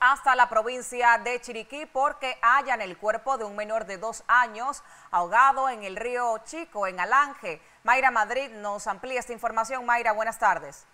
hasta la provincia de Chiriquí porque hallan el cuerpo de un menor de dos años ahogado en el río Chico, en Alange. Mayra Madrid nos amplía esta información. Mayra, buenas tardes.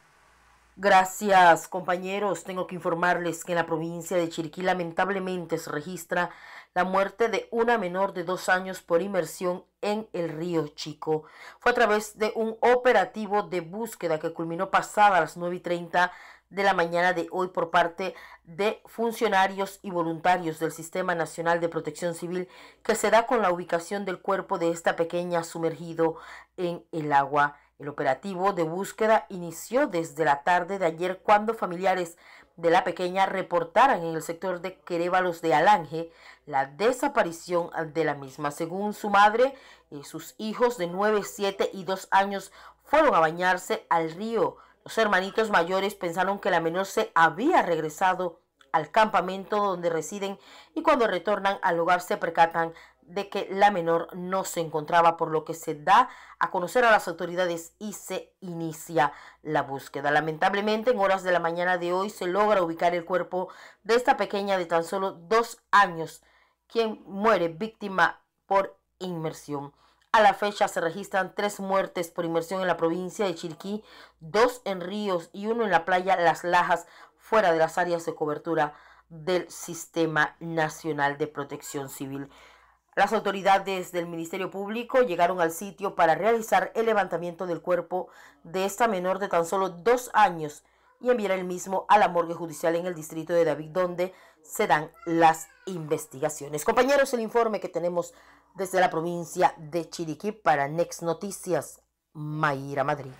Gracias, compañeros. Tengo que informarles que en la provincia de Chiriquí lamentablemente se registra la muerte de una menor de dos años por inmersión en el río Chico. Fue a través de un operativo de búsqueda que culminó pasada las 9.30 y de la mañana de hoy por parte de funcionarios y voluntarios del Sistema Nacional de Protección Civil que se da con la ubicación del cuerpo de esta pequeña sumergido en el agua. El operativo de búsqueda inició desde la tarde de ayer cuando familiares de la pequeña reportaran en el sector de Querévalos de Alange la desaparición de la misma. Según su madre, eh, sus hijos de 9, 7 y 2 años fueron a bañarse al río los hermanitos mayores pensaron que la menor se había regresado al campamento donde residen y cuando retornan al hogar se percatan de que la menor no se encontraba, por lo que se da a conocer a las autoridades y se inicia la búsqueda. Lamentablemente, en horas de la mañana de hoy se logra ubicar el cuerpo de esta pequeña de tan solo dos años, quien muere víctima por inmersión. A la fecha se registran tres muertes por inmersión en la provincia de Chiriquí, dos en Ríos y uno en la playa Las Lajas, fuera de las áreas de cobertura del Sistema Nacional de Protección Civil. Las autoridades del Ministerio Público llegaron al sitio para realizar el levantamiento del cuerpo de esta menor de tan solo dos años y enviará el mismo a la morgue judicial en el distrito de David, donde se dan las investigaciones. Compañeros, el informe que tenemos desde la provincia de Chiriquí para Next Noticias, Mayra Madrid.